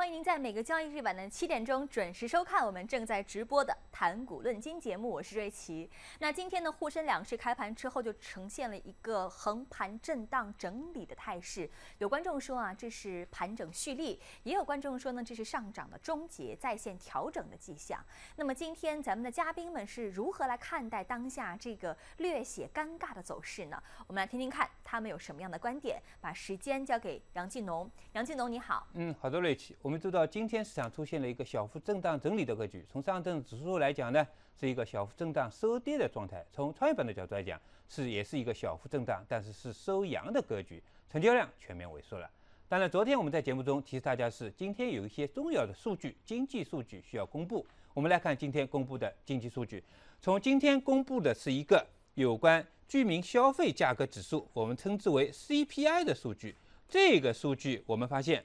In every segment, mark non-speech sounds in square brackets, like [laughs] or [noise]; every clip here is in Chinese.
欢迎您在每个交易日晚的七点钟准时收看我们正在直播的。盘古论金节目，我是瑞奇。那今天的沪深两市开盘之后就呈现了一个横盘震荡整理的态势。有观众说啊，这是盘整蓄力；也有观众说呢，这是上涨的终结，在线调整的迹象。那么今天咱们的嘉宾们是如何来看待当下这个略显尴尬的走势呢？我们来听听看他们有什么样的观点。把时间交给杨继农，杨继农你好。嗯，好的，瑞奇。我们知道今天市场出现了一个小幅震荡整理的格局，从上证指数来。来讲呢，是一个小幅震荡收跌的状态。从创业板的角度来讲，是也是一个小幅震荡，但是是收阳的格局，成交量全面萎缩了。当然，昨天我们在节目中提示大家是，今天有一些重要的数据，经济数据需要公布。我们来看今天公布的经济数据。从今天公布的是一个有关居民消费价格指数，我们称之为 CPI 的数据。这个数据我们发现。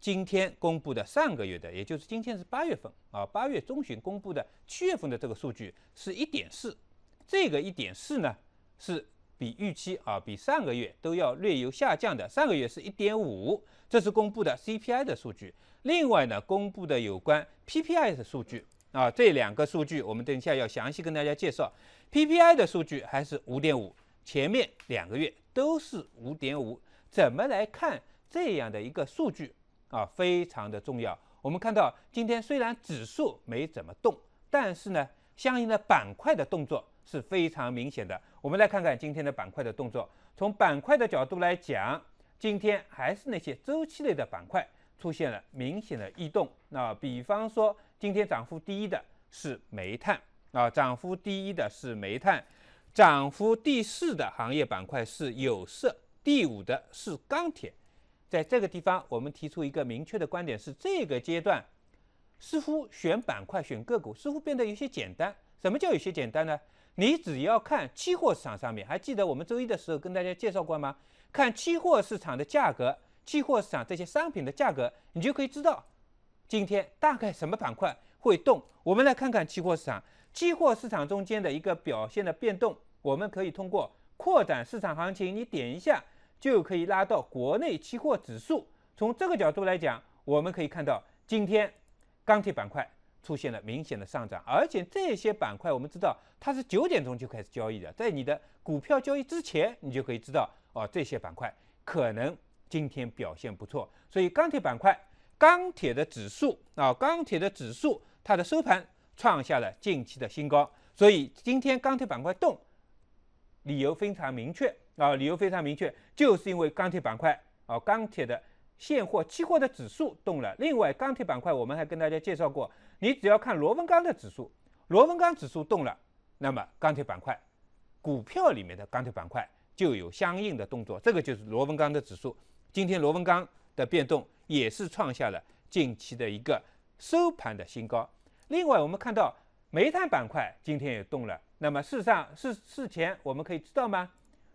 今天公布的上个月的，也就是今天是八月份啊，八月中旬公布的七月份的这个数据是一点四，这个一点四呢是比预期啊，比上个月都要略有下降的。上个月是一点五，这是公布的 CPI 的数据。另外呢，公布的有关 PPI 的数据啊，这两个数据我们等一下要详细跟大家介绍。PPI 的数据还是五点五，前面两个月都是五点五，怎么来看这样的一个数据？啊，非常的重要。我们看到今天虽然指数没怎么动，但是呢，相应的板块的动作是非常明显的。我们来看看今天的板块的动作。从板块的角度来讲，今天还是那些周期类的板块出现了明显的异动。那比方说，今天涨幅第一的是煤炭啊，涨幅第一的是煤炭，涨幅第四的行业板块是有色，第五的是钢铁。在这个地方，我们提出一个明确的观点：是这个阶段，似乎选板块、选个股似乎变得有些简单。什么叫有些简单呢？你只要看期货市场上面，还记得我们周一的时候跟大家介绍过吗？看期货市场的价格，期货市场这些商品的价格，你就可以知道今天大概什么板块会动。我们来看看期货市场，期货市场中间的一个表现的变动，我们可以通过扩展市场行情，你点一下。就可以拉到国内期货指数。从这个角度来讲，我们可以看到，今天钢铁板块出现了明显的上涨，而且这些板块我们知道它是九点钟就开始交易的，在你的股票交易之前，你就可以知道哦，这些板块可能今天表现不错。所以钢铁板块、钢铁的指数啊，钢铁的指数它的收盘创下了近期的新高，所以今天钢铁板块动，理由非常明确。啊，理由非常明确，就是因为钢铁板块啊，钢铁的现货、期货的指数动了。另外，钢铁板块我们还跟大家介绍过，你只要看螺纹钢的指数，螺纹钢指数动了，那么钢铁板块股票里面的钢铁板块就有相应的动作。这个就是螺纹钢的指数，今天螺纹钢的变动也是创下了近期的一个收盘的新高。另外，我们看到煤炭板块今天也动了，那么事实上是事前我们可以知道吗？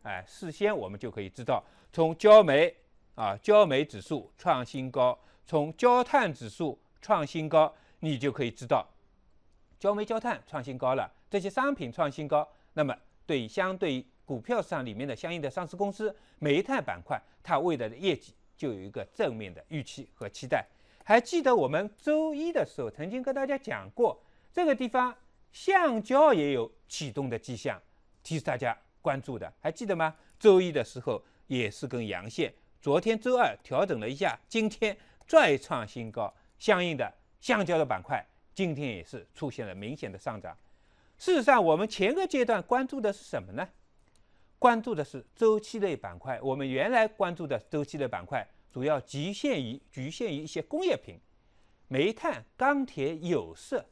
哎，事先我们就可以知道，从焦煤啊，焦煤指数创新高，从焦炭指数创新高，你就可以知道，焦煤焦炭创新高了，这些商品创新高，那么对相对股票市场里面的相应的上市公司煤炭板块，它未来的业绩就有一个正面的预期和期待。还记得我们周一的时候曾经跟大家讲过，这个地方橡胶也有启动的迹象，提示大家。关注的还记得吗？周一的时候也是根阳线，昨天周二调整了一下，今天再创新高。相应的橡胶的板块今天也是出现了明显的上涨。事实上，我们前个阶段关注的是什么呢？关注的是周期类板块。我们原来关注的周期类板块主要局限于局限于一些工业品，煤炭、钢铁、有色，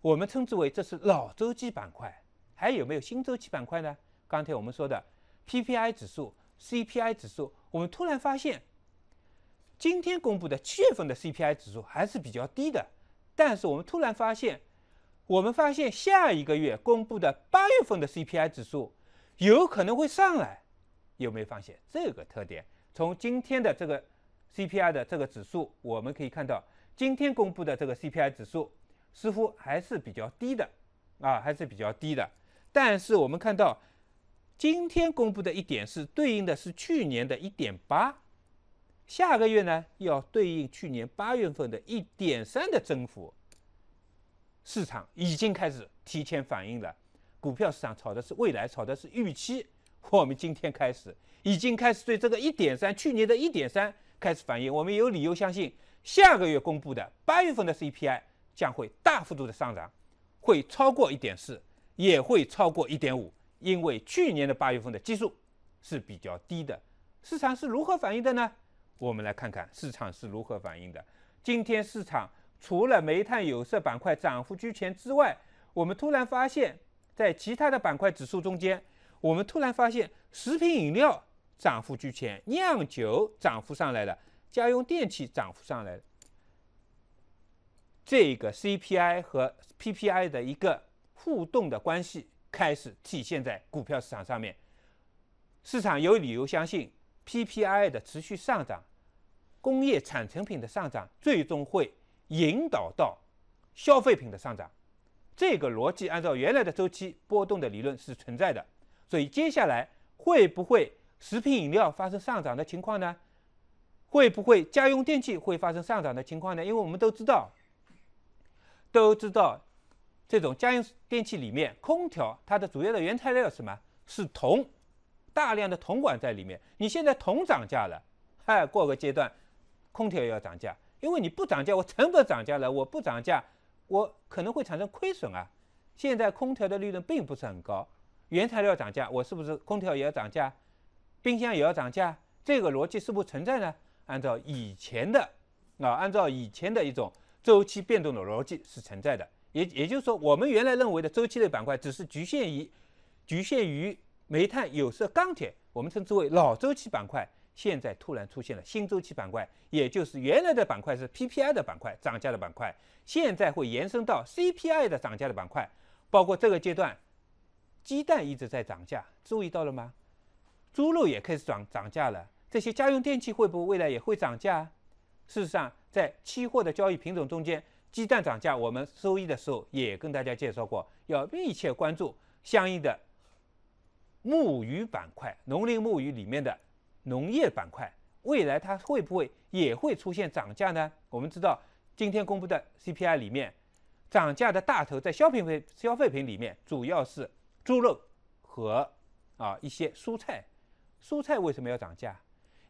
我们称之为这是老周期板块。还有没有新周期板块呢？刚才我们说的 PPI 指数、CPI 指数，我们突然发现，今天公布的七月份的 CPI 指数还是比较低的。但是我们突然发现，我们发现下一个月公布的八月份的 CPI 指数有可能会上来。有没有发现这个特点？从今天的这个 CPI 的这个指数，我们可以看到，今天公布的这个 CPI 指数似乎还是比较低的啊，还是比较低的。但是我们看到。今天公布的一点四对应的是去年的一点八，下个月呢要对应去年八月份的一点三的增幅，市场已经开始提前反映了。股票市场炒的是未来，炒的是预期。我们今天开始已经开始对这个一点三，去年的一点三开始反应。我们有理由相信，下个月公布的八月份的 CPI 将会大幅度的上涨，会超过一点四，也会超过一点五。因为去年的八月份的基数是比较低的，市场是如何反应的呢？我们来看看市场是如何反应的。今天市场除了煤炭、有色板块涨幅居前之外，我们突然发现，在其他的板块指数中间，我们突然发现食品饮料涨幅居前，酿酒涨幅上来了，家用电器涨幅上来了。这个 CPI 和 PPI 的一个互动的关系。开始体现在股票市场上面，市场有理由相信 PPI 的持续上涨，工业产成品的上涨最终会引导到消费品的上涨，这个逻辑按照原来的周期波动的理论是存在的。所以接下来会不会食品饮料发生上涨的情况呢？会不会家用电器会发生上涨的情况呢？因为我们都知道，都知道。这种家用电器里面，空调它的主要的原材料是什么？是铜，大量的铜管在里面。你现在铜涨价了，嗨，过个阶段，空调也要涨价，因为你不涨价，我成本涨价了，我不涨价，我可能会产生亏损啊。现在空调的利润并不是很高，原材料涨价，我是不是空调也要涨价，冰箱也要涨价？这个逻辑是不存在呢？按照以前的，啊，按照以前的一种周期变动的逻辑是存在的。也也就是说，我们原来认为的周期类板块，只是局限于局限于煤炭、有色、钢铁，我们称之为老周期板块。现在突然出现了新周期板块，也就是原来的板块是 PPI 的板块，涨价的板块，现在会延伸到 CPI 的涨价的板块。包括这个阶段，鸡蛋一直在涨价，注意到了吗？猪肉也开始涨涨价了，这些家用电器会不会未来也会涨价？事实上，在期货的交易品种中间。鸡蛋涨价，我们收益的时候也跟大家介绍过，要密切关注相应的木鱼板块、农林牧渔里面的农业板块。未来它会不会也会出现涨价呢？我们知道今天公布的 CPI 里面涨价的大头在消费品消费品里面，主要是猪肉和啊一些蔬菜。蔬菜为什么要涨价？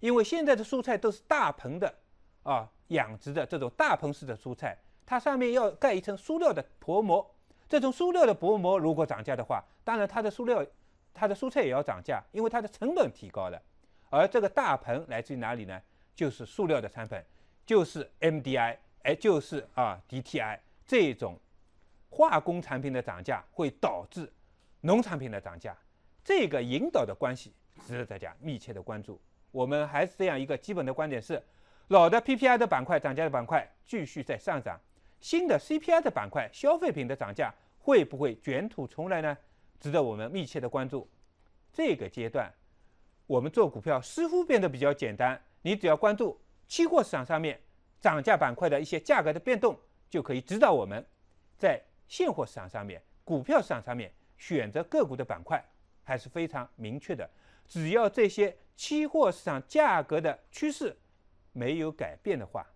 因为现在的蔬菜都是大棚的啊养殖的这种大棚式的蔬菜。它上面要盖一层塑料的薄膜，这种塑料的薄膜如果涨价的话，当然它的塑料、它的蔬菜也要涨价，因为它的成本提高了。而这个大棚来自于哪里呢？就是塑料的产品，就是 MDI，哎，就是啊 DTI 这种化工产品的涨价会导致农产品的涨价，这个引导的关系值得大家密切的关注。我们还是这样一个基本的观点是，老的 PPI 的板块涨价的板块继续在上涨。新的 CPI 的板块，消费品的涨价会不会卷土重来呢？值得我们密切的关注。这个阶段，我们做股票似乎变得比较简单，你只要关注期货市场上面涨价板块的一些价格的变动，就可以指导我们在现货市场上面、股票市场上面选择个股的板块还是非常明确的。只要这些期货市场价格的趋势没有改变的话，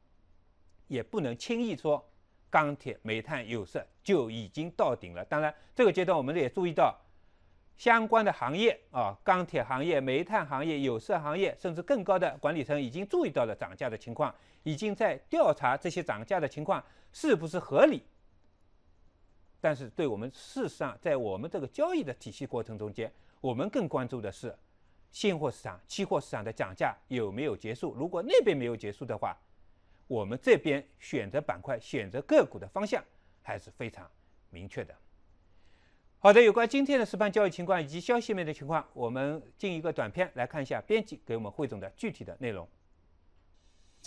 也不能轻易说。钢铁、煤炭、有色就已经到顶了。当然，这个阶段我们也注意到相关的行业啊，钢铁行业、煤炭行业、有色行业，甚至更高的管理层已经注意到了涨价的情况，已经在调查这些涨价的情况是不是合理。但是，对我们事实上在我们这个交易的体系过程中间，我们更关注的是现货市场、期货市场的涨价有没有结束。如果那边没有结束的话，我们这边选择板块、选择个股的方向还是非常明确的。好的，有关今天的实盘交易情况以及消息面的情况，我们进一个短片来看一下，编辑给我们汇总的具体的内容。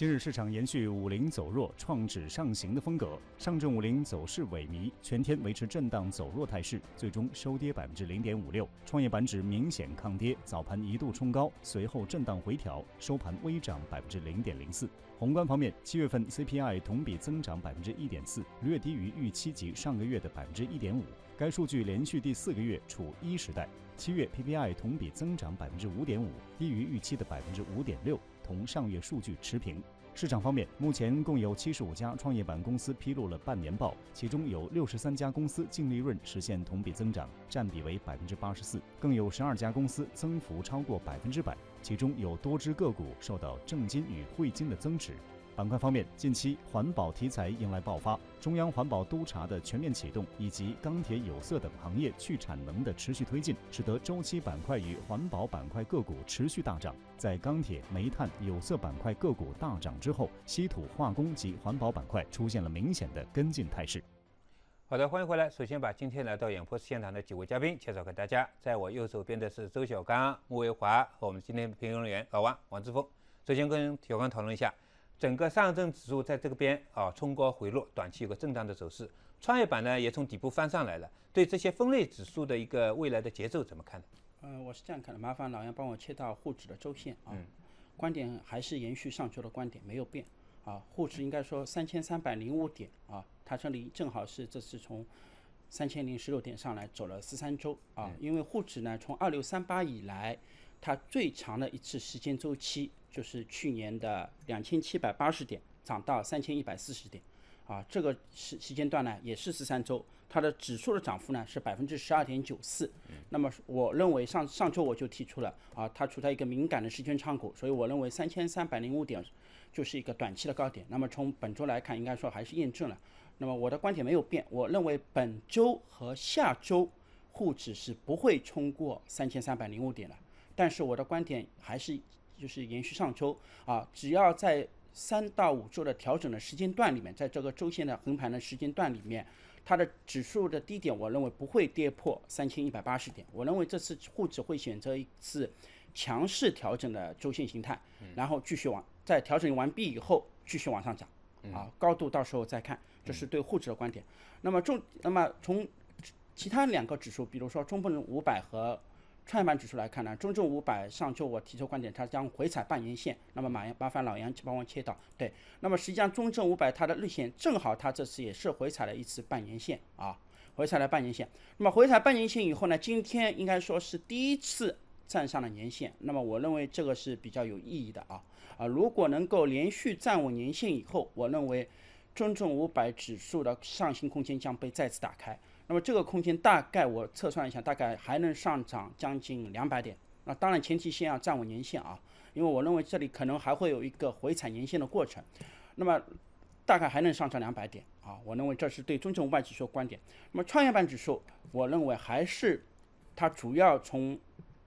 今日市场延续五零走弱、创指上行的风格，上证五零走势萎靡，全天维持震荡走弱态势，最终收跌百分之零点五六。创业板指明显抗跌，早盘一度冲高，随后震荡回调，收盘微涨百分之零点零四。宏观方面，七月份 CPI 同比增长百分之一点四，略低于预期及上个月的百分之一点五，该数据连续第四个月处一时代。七月 PPI 同比增长百分之五点五，低于预期的百分之五点六。同上月数据持平。市场方面，目前共有七十五家创业板公司披露了半年报，其中有六十三家公司净利润实现同比增长，占比为百分之八十四，更有十二家公司增幅超过百分之百，其中有多只个股受到证金与汇金的增持。板块方面，近期环保题材迎来爆发。中央环保督查的全面启动，以及钢铁、有色等行业去产能的持续推进，使得周期板块与环保板块个股持续大涨。在钢铁、煤炭、有色板块个股大涨之后，稀土化工及环保板块出现了明显的跟进态势。好的，欢迎回来。首先把今天来到演播室现场的几位嘉宾介绍给大家。在我右手边的是周小刚、穆为华和我们今天评论员老王王志峰。首先跟小刚讨论一下。整个上证指数在这个边啊冲高回落，短期有个震荡的走势。创业板呢也从底部翻上来了。对这些分类指数的一个未来的节奏怎么看呢？呃，我是这样看的。麻烦老杨帮我切到沪指的周线啊。嗯。观点还是延续上周的观点，没有变。啊，沪指应该说三千三百零五点啊，它这里正好是这次从三千零十六点上来走了十三周啊，因为沪指呢从二六三八以来。它最长的一次时间周期就是去年的两千七百八十点涨到三千一百四十点，啊，这个时时间段呢也是十三周，它的指数的涨幅呢是百分之十二点九四。那么我认为上上周我就提出了啊，它处在一个敏感的时间窗口，所以我认为三千三百零五点就是一个短期的高点。那么从本周来看，应该说还是验证了。那么我的观点没有变，我认为本周和下周沪指是不会冲过三千三百零五点的。但是我的观点还是，就是延续上周啊，只要在三到五周的调整的时间段里面，在这个周线的横盘的时间段里面，它的指数的低点，我认为不会跌破三千一百八十点。我认为这次沪指会选择一次强势调整的周线形态，然后继续往在调整完毕以后继续往上涨啊，高度到时候再看。这是对沪指的观点。那么重，那么从其他两个指数，比如说中证五百和。创业板指数来看呢，中证五百上周我提出观点，它将回踩半年线。那么，马麻烦老杨去帮我切到对。那么，实际上中证五百它的日线正好它这次也是回踩了一次半年线啊，回踩了半年线。那么回踩半年线以后呢，今天应该说是第一次站上了年线。那么我认为这个是比较有意义的啊啊！如果能够连续站稳年线以后，我认为中证五百指数的上行空间将被再次打开。那么这个空间大概我测算一下，大概还能上涨将近两百点。那当然前提先要站稳年线啊，因为我认为这里可能还会有一个回踩年线的过程。那么大概还能上涨两百点啊，我认为这是对中证五百指数的观点。那么创业板指数，我认为还是它主要从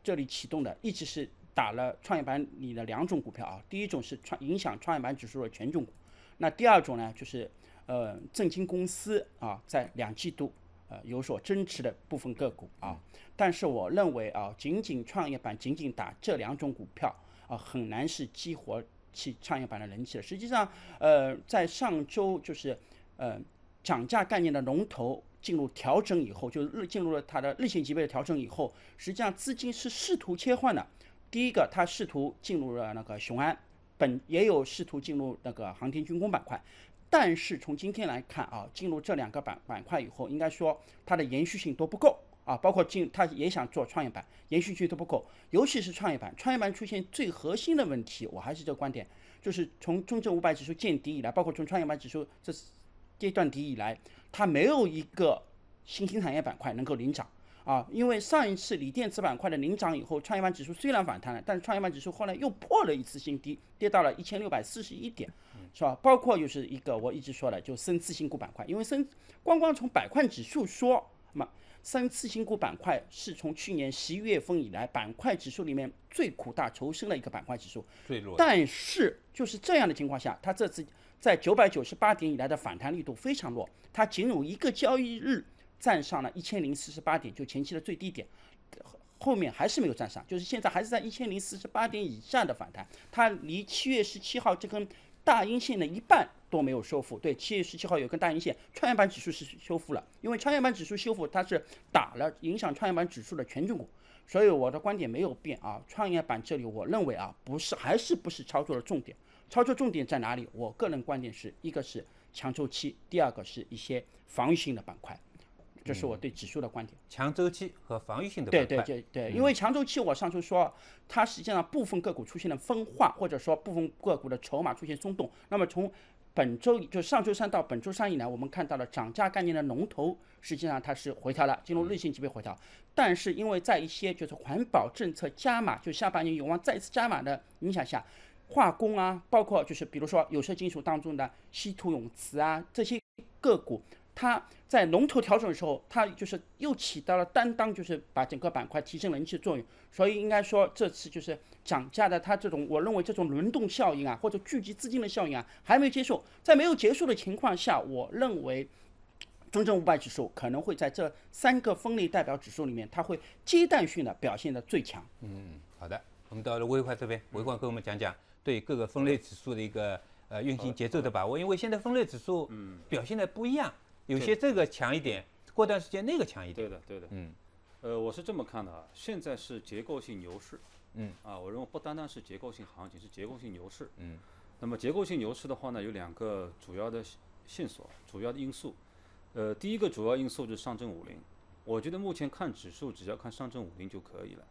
这里启动的，一直是打了创业板里的两种股票啊，第一种是创影响创业板指数的权重股，那第二种呢就是呃证金公司啊，在两季度。呃，有所增持的部分个股啊，但是我认为啊，仅仅创业板仅仅打这两种股票啊，很难是激活起创业板的人气的。实际上，呃，在上周就是呃，涨价概念的龙头进入调整以后，就日进入了它的日线级别的调整以后，实际上资金是试图切换的。第一个，它试图进入了那个雄安，本也有试图进入那个航天军工板块。但是从今天来看啊，进入这两个板板块以后，应该说它的延续性都不够啊。包括进，它也想做创业板，延续性都不够。尤其是创业板，创业板出现最核心的问题，我还是这个观点，就是从中证五百指数见底以来，包括从创业板指数这阶段底以来，它没有一个新兴产业板块能够领涨啊。因为上一次锂电池板块的领涨以后，创业板指数虽然反弹了，但是创业板指数后来又破了一次新低，跌到了一千六百四十一点。是吧？包括就是一个我一直说的，就深次新股板块，因为深光光从板块指数说，那么深次新股板块是从去年十一月份以来板块指数里面最苦大仇深的一个板块指数。但是就是这样的情况下，它这次在九百九十八点以来的反弹力度非常弱，它仅有一个交易日站上了一千零四十八点，就前期的最低点，后面还是没有站上，就是现在还是在一千零四十八点以下的反弹，它离七月十七号这根。大阴线的一半都没有修复，对，七月十七号有根大阴线，创业板指数是修复了，因为创业板指数修复，它是打了影响创业板指数的权重股，所以我的观点没有变啊，创业板这里我认为啊，不是还是不是操作的重点，操作重点在哪里？我个人观点是一个是强周期，第二个是一些防御性的板块。这是我对指数的观点，强周期和防御性的。对对对对，因为强周期，我上周说，它实际上部分个股出现了分化，或者说部分个股的筹码出现松动。那么从本周就上周三到本周三以来，我们看到了涨价概念的龙头，实际上它是回调了，进入日线级别回调。但是因为在一些就是环保政策加码，就下半年有望再次加码的影响下，化工啊，包括就是比如说有色金属当中的稀土永磁啊这些个股。它在龙头调整的时候，它就是又起到了担当，就是把整个板块提升人气的作用。所以应该说，这次就是涨价的，它这种我认为这种轮动效应啊，或者聚集资金的效应啊，还没结束。在没有结束的情况下，我认为中证五百指数可能会在这三个分类代表指数里面，它会阶段性的表现的最强。嗯，好的，我们到了微观这边，微观跟我们讲讲对各个分类指数的一个呃运行节奏的把握，因为现在分类指数嗯表现的不一样。有些这个强一点，过段时间那个强一点。对的，对的，嗯，呃，我是这么看的啊，现在是结构性牛市，嗯，啊，我认为不单单是结构性行情，是结构性牛市，嗯，那么结构性牛市的话呢，有两个主要的线索、主要的因素，呃，第一个主要因素就是上证五零，我觉得目前看指数，只要看上证五零就可以了，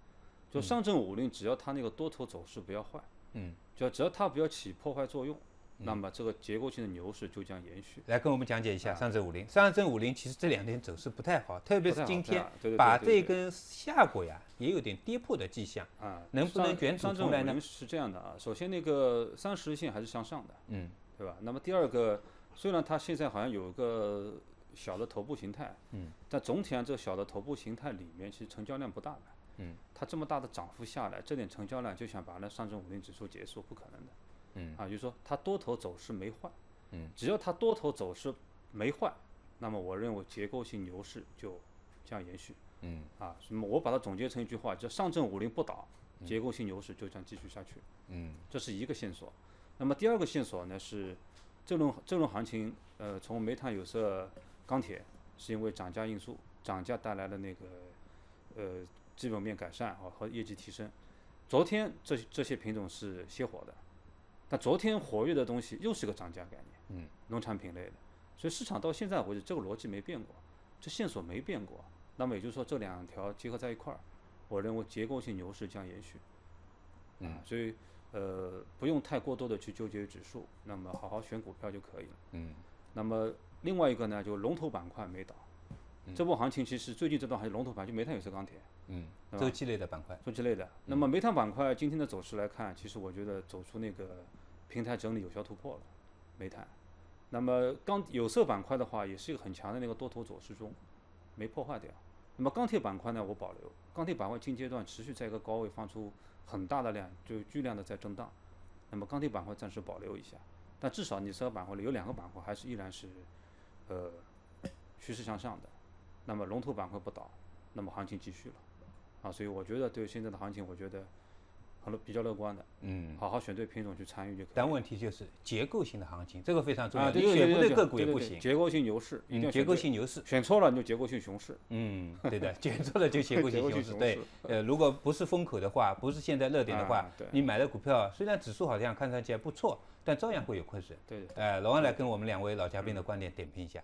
就上证五零只要它那个多头走势不要坏，嗯，就只要它不要起破坏作用。那么这个结构性的牛市就将延续。来跟我们讲解一下上证五零。上证五零其实这两天走势不太好，特别是今天把这根下轨呀也有点跌破的迹象啊。能不能卷土重来呢？是这样的啊，首先那个三十线还是向上的，嗯，对吧？那么第二个，虽然它现在好像有一个小的头部形态，嗯，但总体上这小的头部形态里面其实成交量不大的，嗯，它这么大的涨幅下来，这点成交量就想把那上证五零指数结束，不可能的。嗯啊，就是说它多头走势没换，嗯，只要它多头走势没换，那么我认为结构性牛市就这样延续，嗯啊，那么我把它总结成一句话，叫上证五零不倒，结构性牛市就这样继续下去，嗯，这是一个线索。那么第二个线索呢是，这轮这轮行情，呃，从煤炭、有色、钢铁，是因为涨价因素，涨价带来的那个呃基本面改善啊和业绩提升，昨天这这些品种是熄火的。那昨天活跃的东西又是个涨价概念，嗯，农产品类的，所以市场到现在为止这个逻辑没变过，这线索没变过，那么也就是说这两条结合在一块儿，我认为结构性牛市将延续，嗯，所以呃不用太过多的去纠结于指数，那么好好选股票就可以了，嗯，那么另外一个呢就龙头板块没倒，这波行情其实最近这段行情龙头盘就煤炭、有色、钢铁，嗯，周期类的板块，周期类的，那么煤炭板块今天的走势来看，其实我觉得走出那个。平台整理有效突破了，煤炭，那么钢有色板块的话，也是一个很强的那个多头走势中，没破坏掉。那么钢铁板块呢，我保留。钢铁板块近阶段持续在一个高位放出很大的量，就巨量的在震荡。那么钢铁板块暂时保留一下，但至少你这个板块里有两个板块还是依然是，呃，[coughs] 趋势向上的。那么龙头板块不倒，那么行情继续了，啊，所以我觉得对现在的行情，我觉得。可能比较乐观的，嗯，好好选对品种去参与就可以。但问题就是结构性的行情，这个非常重要。你选不对个股也不行，结构性牛市，结构性牛市，选错了你就结构性熊市。嗯，对的，选错了就结构性 [laughs] 熊市。对，呃，如果不是风口的话，不是现在热点的话，对你买的股票，虽然指数好像看上去还不错，但照样会有亏损。对，呃，老王来跟我们两位老嘉宾的观点点评一下。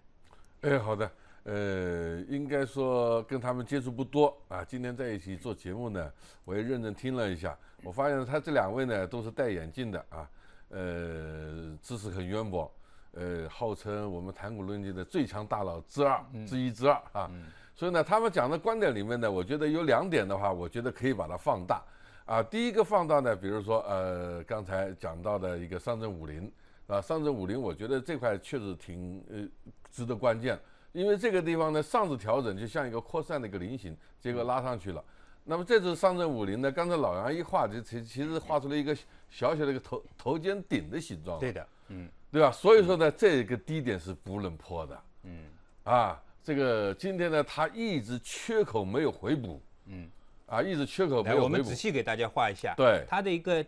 哎，好的。呃，应该说跟他们接触不多啊。今天在一起做节目呢，我也认真听了一下，我发现他这两位呢都是戴眼镜的啊，呃，知识很渊博，呃，号称我们谈古论今的最强大佬之二、之一、之二啊。所以呢，他们讲的观点里面呢，我觉得有两点的话，我觉得可以把它放大啊。第一个放大呢，比如说呃，刚才讲到的一个上证五零啊，上证五零，我觉得这块确实挺呃，值得关键。因为这个地方呢，上次调整就像一个扩散的一个菱形，结果拉上去了。那么这次上证五零呢，刚才老杨一画，就其其实画出了一个小小的一个头头肩顶的形状。对的，嗯，对吧？所以说呢，这个低点是不能破的。嗯，啊，这个今天呢，它一直缺口没有回补。嗯，啊，一直缺口没有回补。我们仔细给大家画一下。对，它的一个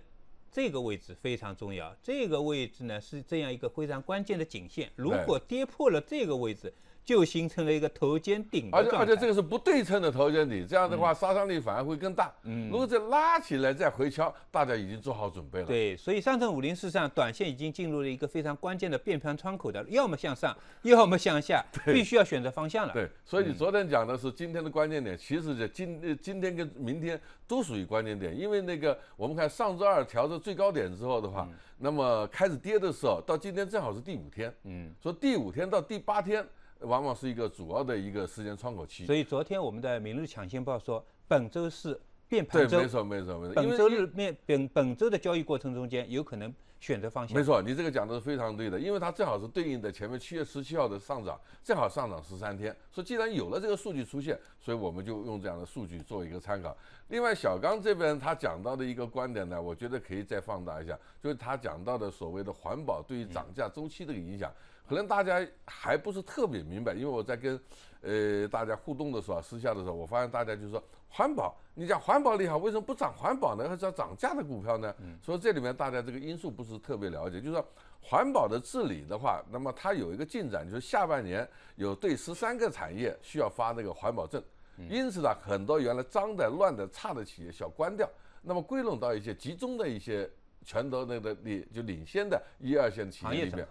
这个位置非常重要。这个位置呢是这样一个非常关键的颈线，如果跌破了这个位置。就形成了一个头肩顶，而且而且这个是不对称的头肩顶，这样的话杀伤力反而会更大。嗯，如果再拉起来再回敲，大家已经做好准备了。对，所以上证五零市上短线已经进入了一个非常关键的变盘窗口的，要么向上，[laughs] 要么向下，必须要选择方向了。对，所以你昨天讲的是今天的关键点，其实就今今天跟明天都属于关键点，因为那个我们看上周二调到最高点之后的话，那么开始跌的时候到今天正好是第五天，嗯，说第五天到第八天。往往是一个主要的一个时间窗口期，所以昨天我们的《明日抢先报》说，本周四变盘周，对，没错，没错，没错。本周日面，本本周的交易过程中间，有可能选择方向。没错，你这个讲的是非常对的，因为它正好是对应的前面七月十七号的上涨，正好上涨十三天。说既然有了这个数据出现，所以我们就用这样的数据做一个参考。另外，小刚这边他讲到的一个观点呢，我觉得可以再放大一下，就是他讲到的所谓的环保对于涨价周期的影响。可能大家还不是特别明白，因为我在跟，呃，大家互动的时候，私下的时候，我发现大家就是说环保，你讲环保利好，为什么不涨环保呢？还是要涨价的股票呢？所以这里面大家这个因素不是特别了解。就是说环保的治理的话，那么它有一个进展，就是下半年有对十三个产业需要发那个环保证，因此呢，很多原来脏的、乱的、差的企业要关掉，那么归拢到一些集中的一些、全都那个领就领先的、一二线企业里面。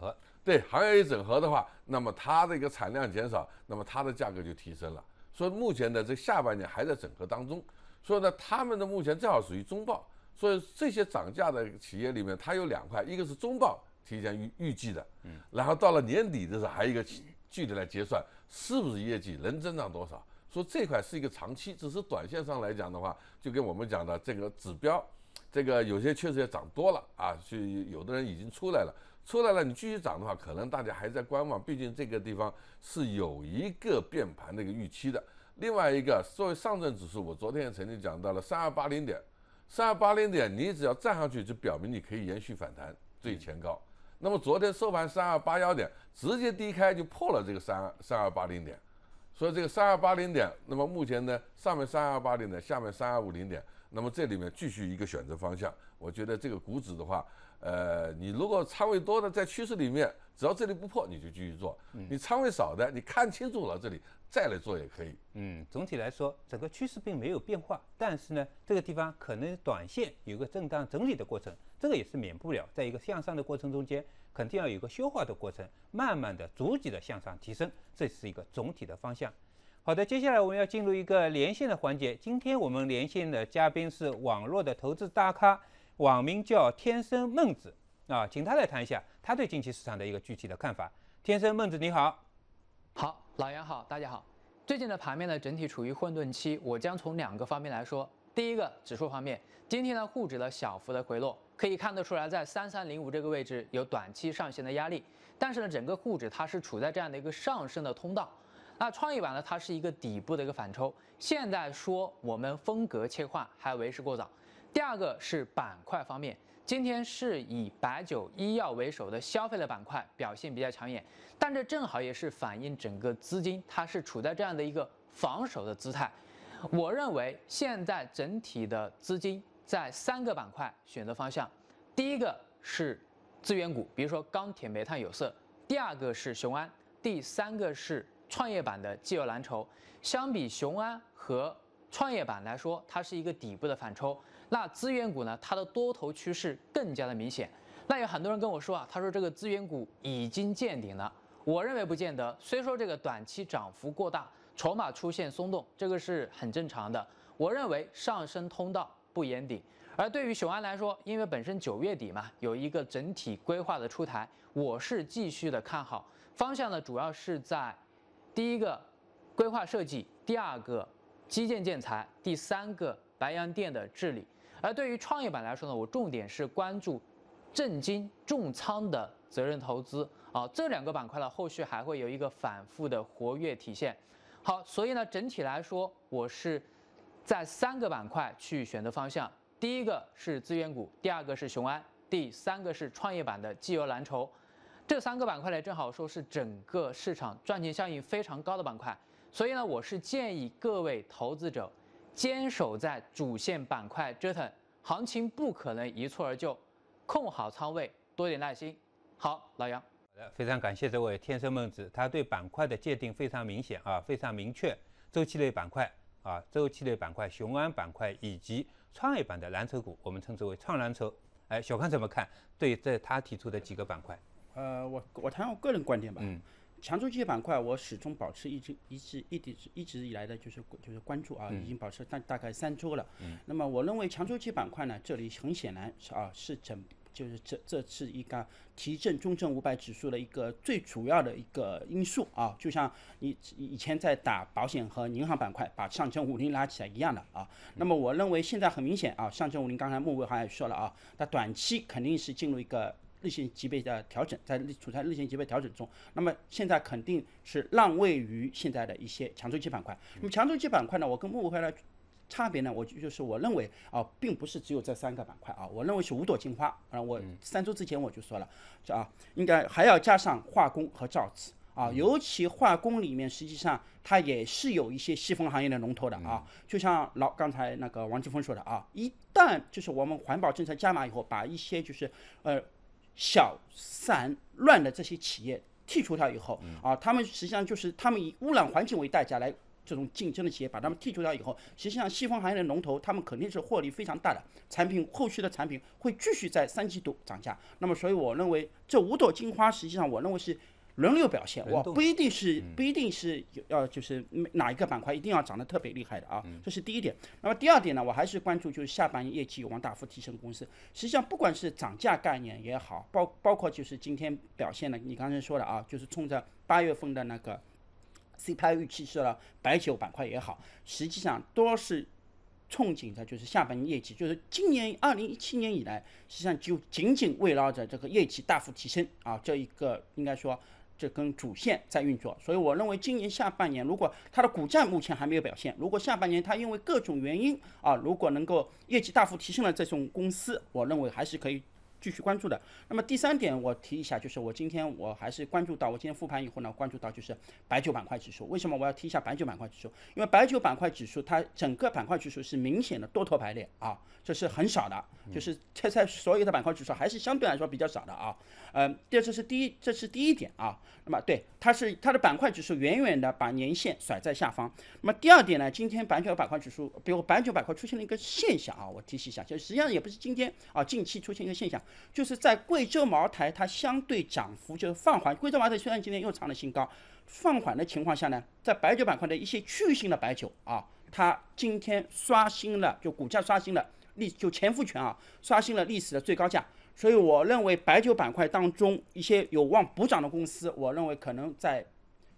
对行业一整合的话，那么它的一个产量减少，那么它的价格就提升了。所以目前的这下半年还在整合当中，所以呢，他们的目前正好属于中报，所以这些涨价的企业里面，它有两块，一个是中报提前预预计的，嗯，然后到了年底的时候，还有一个具体来结算是不是业绩能增长多少。说这块是一个长期，只是短线上来讲的话，就跟我们讲的这个指标，这个有些确实也涨多了啊，就有的人已经出来了。出来了，你继续涨的话，可能大家还在观望，毕竟这个地方是有一个变盘的一个预期的。另外一个，作为上证指数，我昨天也曾经讲到了三二八零点，三二八零点，你只要站上去，就表明你可以延续反弹，最前高。那么昨天收盘三二八幺点，直接低开就破了这个三三二八零点，所以这个三二八零点，那么目前呢，上面三二八零点，下面三二五零点，那么这里面继续一个选择方向，我觉得这个股指的话。呃，你如果仓位多的，在趋势里面，只要这里不破，你就继续做。你仓位少的，你看清楚了这里再来做也可以。嗯，总体来说，整个趋势并没有变化，但是呢，这个地方可能短线有个震荡整理的过程，这个也是免不了。在一个向上的过程中间，肯定要有个消化的过程，慢慢的逐级的向上提升，这是一个总体的方向。好的，接下来我们要进入一个连线的环节。今天我们连线的嘉宾是网络的投资大咖。网名叫天生孟子，啊，请他来谈一下他对近期市场的一个具体的看法。天生孟子你好，好，老杨好，大家好。最近的盘面呢，整体处于混沌期。我将从两个方面来说。第一个指数方面，今天呢，沪指的小幅的回落，可以看得出来，在三三零五这个位置有短期上行的压力。但是呢，整个沪指它是处在这样的一个上升的通道。那创业板呢，它是一个底部的一个反抽。现在说我们风格切换还为时过早。第二个是板块方面，今天是以白酒、医药为首的消费类板块表现比较抢眼，但这正好也是反映整个资金它是处在这样的一个防守的姿态。我认为现在整体的资金在三个板块选择方向，第一个是资源股，比如说钢铁、煤炭、有色；第二个是雄安；第三个是创业板的既有蓝筹。相比雄安和创业板来说，它是一个底部的反抽。那资源股呢？它的多头趋势更加的明显。那有很多人跟我说啊，他说这个资源股已经见顶了。我认为不见得。虽说这个短期涨幅过大，筹码出现松动，这个是很正常的。我认为上升通道不言顶。而对于雄安来说，因为本身九月底嘛，有一个整体规划的出台，我是继续的看好方向呢。主要是在第一个规划设计，第二个基建建材，第三个白洋淀的治理。而对于创业板来说呢，我重点是关注，证金重仓的责任投资啊这两个板块呢，后续还会有一个反复的活跃体现。好，所以呢，整体来说，我是在三个板块去选择方向，第一个是资源股，第二个是雄安，第三个是创业板的绩优蓝筹，这三个板块呢，正好说是整个市场赚钱效应非常高的板块，所以呢，我是建议各位投资者。坚守在主线板块折腾，行情不可能一蹴而就，控好仓位，多点耐心。好，老杨，好的，非常感谢这位天生孟子，他对板块的界定非常明显啊，非常明确，周期类板块啊，周期类板块、雄安板块以及创业板的蓝筹股，我们称之为创蓝筹。哎，小康怎么看？对这他提出的几个板块？呃，我我谈我个人观点吧。嗯。强周期板块，我始终保持一直一直一直一直以来的，就是就是关注啊，已经保持大大概三周了。嗯。那么我认为强周期板块呢，这里很显然是啊是整就是这这次一个提振中证五百指数的一个最主要的一个因素啊，就像你以前在打保险和银行板块把上证五零拉起来一样的啊。那么我认为现在很明显啊，上证五零刚才穆好像也说了啊，它短期肯定是进入一个。日线级别的调整，在处在日线级别调整中，那么现在肯定是让位于现在的一些强周期板块。那么强周期板块呢，我跟木老呢差别呢，我就就是我认为啊，并不是只有这三个板块啊，我认为是五朵金花。我三周之前我就说了，这啊，应该还要加上化工和造纸啊，尤其化工里面实际上它也是有一些细分行业的龙头的啊，就像老刚才那个王志峰说的啊，一旦就是我们环保政策加码以后，把一些就是呃。小散乱的这些企业剔除掉以后，啊，他们实际上就是他们以污染环境为代价来这种竞争的企业，把他们剔除掉以后，实际上西方行业的龙头，他们肯定是获利非常大的，产品后续的产品会继续在三季度涨价。那么，所以我认为这五朵金花，实际上我认为是。轮流表现，我不一定是不一定是要就是哪一个板块一定要涨得特别厉害的啊，这是第一点。那么第二点呢，我还是关注就是下半年业绩有望大幅提升公司。实际上，不管是涨价概念也好，包包括就是今天表现的你刚才说的啊，就是冲着八月份的那个 CPI 预期是了，白酒板块也好，实际上都是憧憬着就是下半年业绩，就是今年二零一七年以来，实际上就仅仅围绕着这个业绩大幅提升啊，这一个应该说。这根主线在运作，所以我认为今年下半年，如果它的股价目前还没有表现，如果下半年它因为各种原因啊，如果能够业绩大幅提升了，这种公司，我认为还是可以。继续关注的。那么第三点，我提一下，就是我今天我还是关注到，我今天复盘以后呢，关注到就是白酒板块指数。为什么我要提一下白酒板块指数？因为白酒板块指数它整个板块指数是明显的多头排列啊，这是很少的，就是现在所有的板块指数还是相对来说比较少的啊。嗯，这这是第一，这是第一点啊。那么对，它是它的板块指数远远的把年线甩在下方。那么第二点呢，今天白酒板块指数，比如白酒板块出现了一个现象啊，我提一下，就实际上也不是今天啊，近期出现一个现象。就是在贵州茅台，它相对涨幅就是放缓。贵州茅台虽然今天又创了新高，放缓的情况下呢，在白酒板块的一些域性的白酒啊，它今天刷新了，就股价刷新了历就前复权啊，刷新了历史的最高价。所以我认为白酒板块当中一些有望补涨的公司，我认为可能在，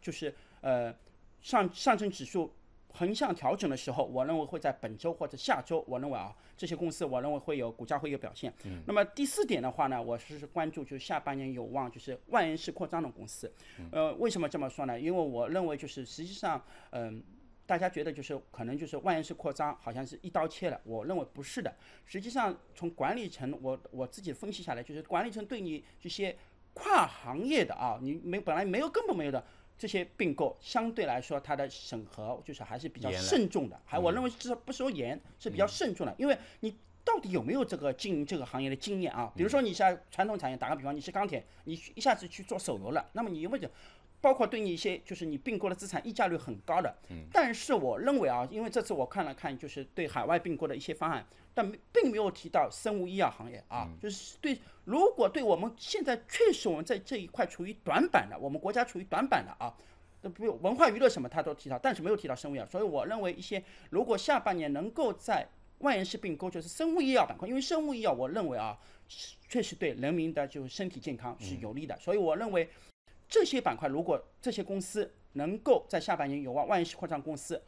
就是呃上上证指数。横向调整的时候，我认为会在本周或者下周，我认为啊，这些公司我认为会有股价会有表现。那么第四点的话呢，我是关注就是下半年有望就是万元式扩张的公司。呃，为什么这么说呢？因为我认为就是实际上，嗯，大家觉得就是可能就是万元式扩张好像是一刀切了，我认为不是的。实际上从管理层我我自己分析下来，就是管理层对你这些跨行业的啊，你没本来没有，根本没有的。这些并购相对来说，它的审核就是还是比较慎重的，还我认为是不说严是比较慎重的，因为你到底有没有这个经营这个行业的经验啊？比如说你像传统产业，打个比方，你是钢铁，你一下子去做手游了，那么你有没有？包括对你一些就是你并购的资产溢价率很高的，嗯，但是我认为啊，因为这次我看了看，就是对海外并购的一些方案。但并没有提到生物医药行业啊，就是对如果对我们现在确实我们在这一块处于短板的，我们国家处于短板的啊，都不文化娱乐什么他都提到，但是没有提到生物医药。所以我认为一些如果下半年能够在万源式并购，就是生物医药板块，因为生物医药我认为啊，确实对人民的就是身体健康是有利的。所以我认为这些板块如果这些公司能够在下半年有望万源式扩张公司，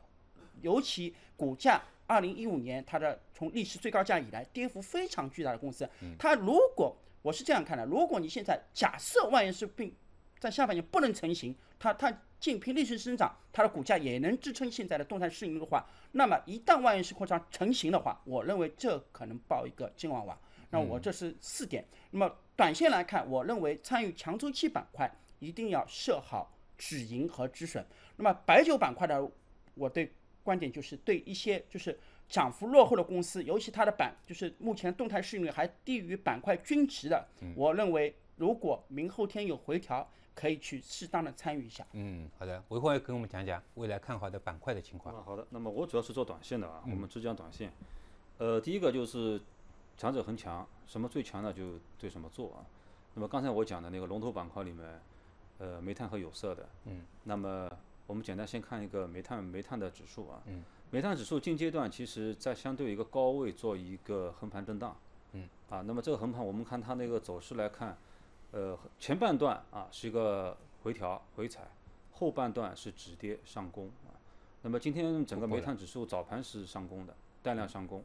尤其股价。二零一五年，它的从历史最高价以来跌幅非常巨大的公司，它如果我是这样看的，如果你现在假设万源市并在下半年不能成型，它它仅凭历史增长，它的股价也能支撑现在的动态市盈率的话，那么一旦万源市扩张成型的话，我认为这可能报一个金娃娃。那我这是四点。那么短线来看，我认为参与强周期板块一定要设好止盈和止损。那么白酒板块的，我对。观点就是对一些就是涨幅落后的公司，尤其它的板就是目前动态市盈率还低于板块均值的，我认为如果明后天有回调，可以去适当的参与一下。嗯，好的，我一会儿也跟我们讲讲未来看好的板块的情况。好的，那么我主要是做短线的啊，我们只讲短线。呃，第一个就是强者恒强，什么最强呢？就对什么做啊？那么刚才我讲的那个龙头板块里面，呃，煤炭和有色的。嗯。那么。我们简单先看一个煤炭煤炭的指数啊，煤炭指数近阶段其实在相对一个高位做一个横盘震荡，嗯，啊，那么这个横盘我们看它那个走势来看，呃，前半段啊是一个回调回踩，后半段是止跌上攻啊。那么今天整个煤炭指数早盘是上攻的，带量上攻，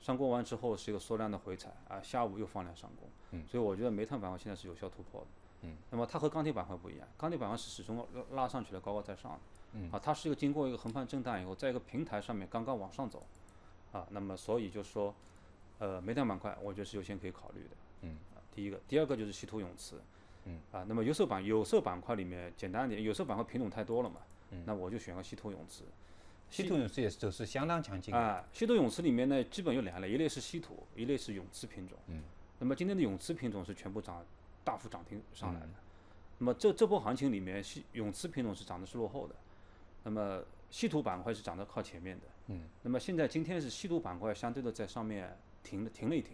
上攻完之后是一个缩量的回踩啊，下午又放量上攻，嗯，所以我觉得煤炭板块现在是有效突破的。嗯，那么它和钢铁板块不一样，钢铁板块是始终拉拉上去了，高高在上的。嗯，啊，它是一个经过一个横盘震荡以后，在一个平台上面刚刚往上走，啊，那么所以就说，呃，煤炭板块我觉得是优先可以考虑的。嗯，第一个，第二个就是稀土永磁。嗯，啊，那么有色板有色板块里面简单一点，有色板块品种太多了嘛，嗯，那我就选个稀土永磁。稀土永磁也是走势相当强劲啊。稀土永磁里面呢，基本有两类，一类是稀土，一类是永磁品种。嗯，那么今天的永磁品种是全部涨。大幅涨停上来的，那么这这波行情里面，稀永磁品种是涨的是落后的，那么稀土板块是涨的靠前面的，嗯，那么现在今天是稀土板块相对的在上面停了停了一停，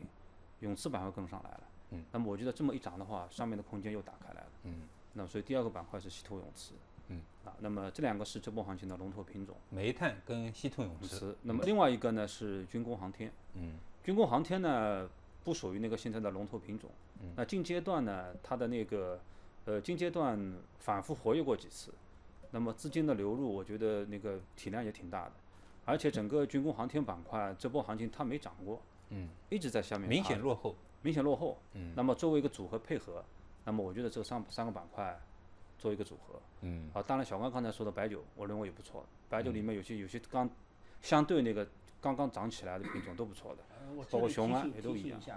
永磁板块跟上来了，嗯，那么我觉得这么一涨的话，上面的空间又打开来了，嗯，那所以第二个板块是稀土永磁，嗯，啊，那么这两个是这波行情的龙头品种，煤炭跟稀土永磁，那么另外一个呢是军工航天，嗯，军工航天呢不属于那个现在的龙头品种。那近阶段呢，它的那个，呃，近阶段反复活跃过几次，那么资金的流入，我觉得那个体量也挺大的，而且整个军工航天板块这波行情它没涨过，嗯，一直在下面明显落后，明显落后，嗯，那么作为一个组合配合，那么我觉得这三三个板块做一个组合，嗯，啊，当然小刚刚才说的白酒，我认为也不错，白酒里面有些有些刚相对那个。刚刚涨起来的品种都不错的，包括熊啊也都一样。是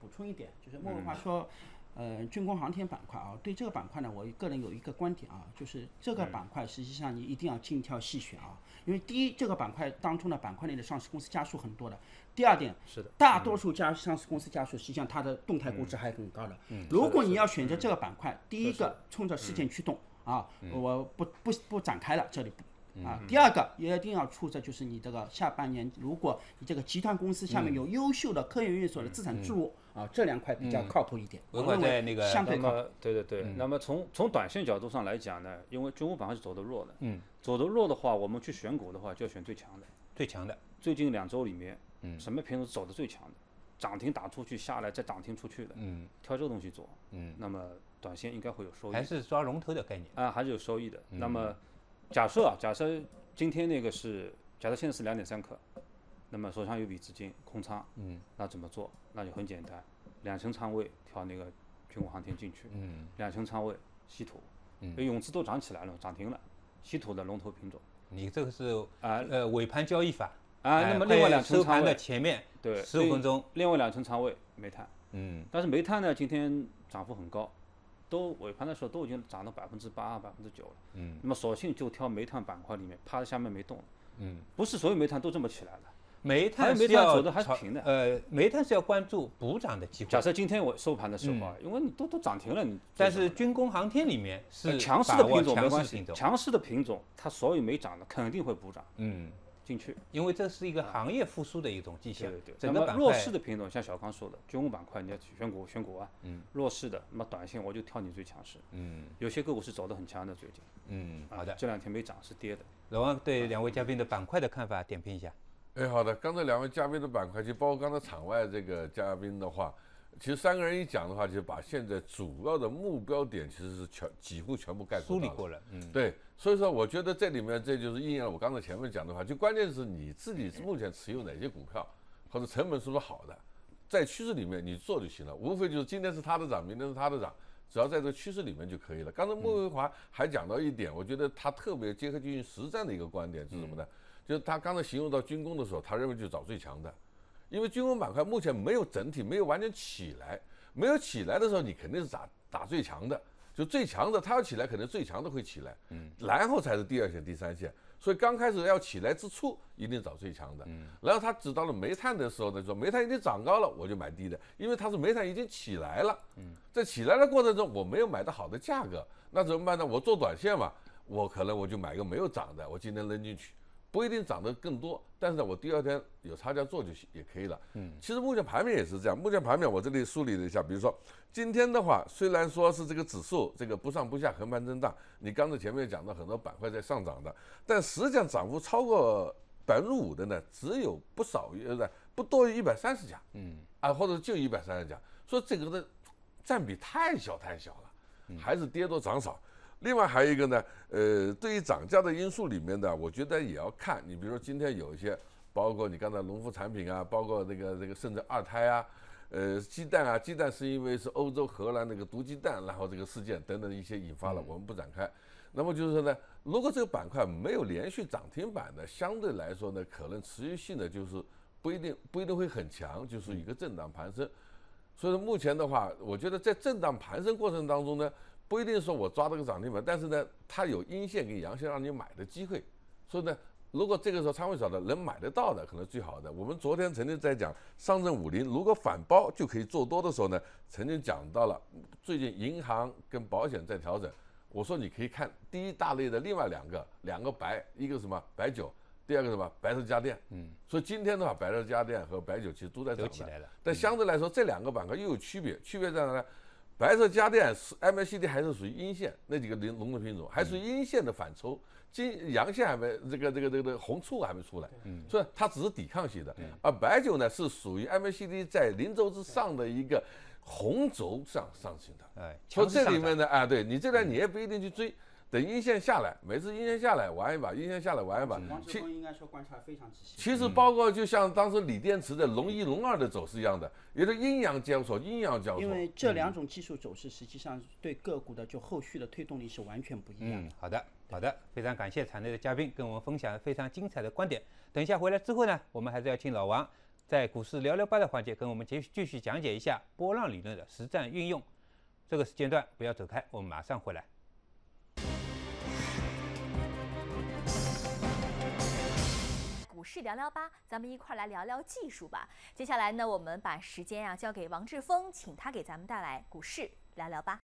补充一点，就是莫文华说，呃，军工航天板块啊，对这个板块呢，我个人有一个观点啊，就是这个板块实际上你一定要精挑细选啊，因为第一，这个板块当中的板块内的上市公司家数很多的；第二点，是的，大多数家上市公司家数实际上它的动态估值还很高的。嗯，如果你要选择这个板块，第一个冲着事件驱动啊，我不不不展开了，这里。啊，第二个也一定要出的就是你这个下半年，如果你这个集团公司下面有优秀的科研院所的资产注入，啊，这两块比较靠谱一点，文管在那个，相对高。对对对。那么从从短线角度上来讲呢，因为军工板块是走的弱的，嗯，走的弱的话，我们去选股的话，就要选最强的，最强的。最近两周里面，嗯，什么品种走的最强的，涨停打出去，下来再涨停出去的，嗯，挑这个东西做，嗯，那么短线应该会有收益。还是抓龙头的概念啊，还是有收益的。那么。假设啊，假设今天那个是，假设现在是两点三克，那么手上有笔资金空仓，嗯，那怎么做？那就很简单，两成仓位调那个军工航天进去，嗯，两成仓位稀土，因为融都涨起来了，涨停了，稀土的龙头品种，你这个是啊，呃，尾盘交易法啊，那么另外两成仓位前面对十五分钟，另外两成仓位煤炭，嗯，但是煤炭呢，今天涨幅很高。都尾盘的时候都已经涨到百分之八百分之九了，嗯，那么索性就挑煤炭板块里面趴在下面没动了，嗯，不是所有煤炭都这么起来的，煤炭煤炭走的还是停的，呃，煤炭是要关注补涨的机会。假设今天我收盘的时候，因为你都都涨停了，你但是军工航天里面是强势的品种，没关系，强势的品种它所有没涨的肯定会补涨，嗯。进去，因为这是一个行业复苏的一种迹象。对对，那么弱势的品种，像小刚说的军工板块，你要选股选股啊。嗯。弱势的，那么短线我就挑你最强势。嗯。有些个股是走的很强的，最近。嗯，好的。这两天没涨是跌的。老王对两位嘉宾的板块的看法点评一下。哎，好的。刚才两位嘉宾的板块，就包括刚才场外这个嘉宾的话。其实三个人一讲的话，就把现在主要的目标点其实是全几乎全部概括梳理过了。嗯，对，所以说我觉得这里面这就是应验了我刚才前面讲的话，就关键是你自己目前持有哪些股票，或者成本是不是好的，在趋势里面你做就行了，无非就是今天是它的涨，明天是它的涨，只要在这个趋势里面就可以了。刚才莫文华还讲到一点，我觉得他特别结合军行实战的一个观点是什么呢？就是他刚才形容到军工的时候，他认为就找最强的。因为军工板块目前没有整体，没有完全起来，没有起来的时候，你肯定是打打最强的，就最强的它要起来，可能最强的会起来，嗯，然后才是第二线、第三线。所以刚开始要起来之初，一定找最强的，嗯，然后他只到了煤炭的时候呢，说煤炭已经涨高了，我就买低的，因为它是煤炭已经起来了，嗯，在起来的过程中我没有买到好的价格，那怎么办呢？我做短线嘛，我可能我就买个没有涨的，我今天扔进去。不一定涨得更多，但是呢，我第二天有差价做就行也可以了。嗯，其实目前盘面也是这样。目前盘面我这里梳理了一下，比如说今天的话，虽然说是这个指数这个不上不下横盘震荡，你刚才前面讲的很多板块在上涨的，但实际上涨幅超过百分之五的呢，只有不少于呃不多于一百三十家。嗯，啊或者就一百三十家，说这个的占比太小太小了，还是跌多涨少。另外还有一个呢，呃，对于涨价的因素里面呢，我觉得也要看你，比如说今天有一些，包括你刚才农副产品啊，包括这个这个甚至二胎啊，呃，鸡蛋啊，鸡蛋是因为是欧洲荷兰那个毒鸡蛋，然后这个事件等等一些引发了，我们不展开。那么就是说呢，如果这个板块没有连续涨停板的，相对来说呢，可能持续性的就是不一定不一定会很强，就是一个震荡盘升。所以目前的话，我觉得在震荡盘升过程当中呢。不一定说我抓这个涨停板，但是呢，它有阴线跟阳线让你买的机会，所以呢，如果这个时候仓位少的能买得到的，可能最好的。我们昨天曾经在讲上证五零如果反包就可以做多的时候呢，曾经讲到了最近银行跟保险在调整，我说你可以看第一大类的另外两个，两个白，一个什么白酒，第二个什么白色家电，嗯，所以今天的话，白色家电和白酒其实都在涨起来了，但相对来说这两个板块又有区别，区别在哪呢？白色家电是 M a C D 还是属于阴线？那几个领龙头品种还是阴线的反抽，金阳线还没这个这个这个个红柱还没出来，所以它只是抵抗型的。而白酒呢是属于 M a C D 在零轴之上的一个红轴上上行的。哎，从这里面呢啊，对你这边你也不一定去追。等阴线下来，每次阴线下来玩一把，阴线下来玩一把。王志峰应该说观察非常仔细。其实包括就像当时锂电池的龙一龙二的走势一样的，也是阴阳交错，阴阳交错。因为这两种技术走势实际上对个股的就后续的推动力是完全不一样。嗯，好的，好的，非常感谢场内的嘉宾跟我们分享非常精彩的观点。等一下回来之后呢，我们还是要请老王在股市聊聊吧的环节跟我们继续继续讲解一下波浪理论的实战运用。这个时间段不要走开，我们马上回来。股市聊聊吧，咱们一块儿来聊聊技术吧。接下来呢，我们把时间啊交给王志峰，请他给咱们带来股市聊聊吧。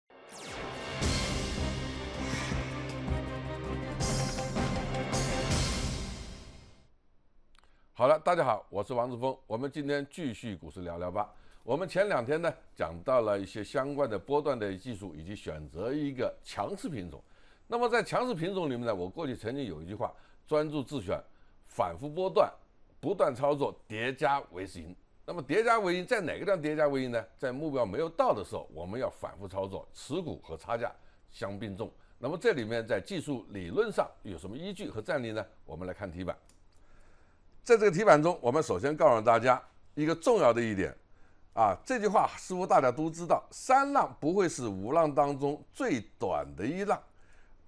好了，大家好，我是王志峰。我们今天继续股市聊聊吧。我们前两天呢讲到了一些相关的波段的技术，以及选择一个强势品种。那么在强势品种里面呢，我过去曾经有一句话：专注自选。反复波段，不断操作，叠加为盈。那么叠加为盈在哪个段叠加为盈呢？在目标没有到的时候，我们要反复操作，持股和差价相并重。那么这里面在技术理论上有什么依据和战力呢？我们来看题板。在这个题板中，我们首先告诉大家一个重要的一点，啊，这句话似乎大家都知道，三浪不会是五浪当中最短的一浪。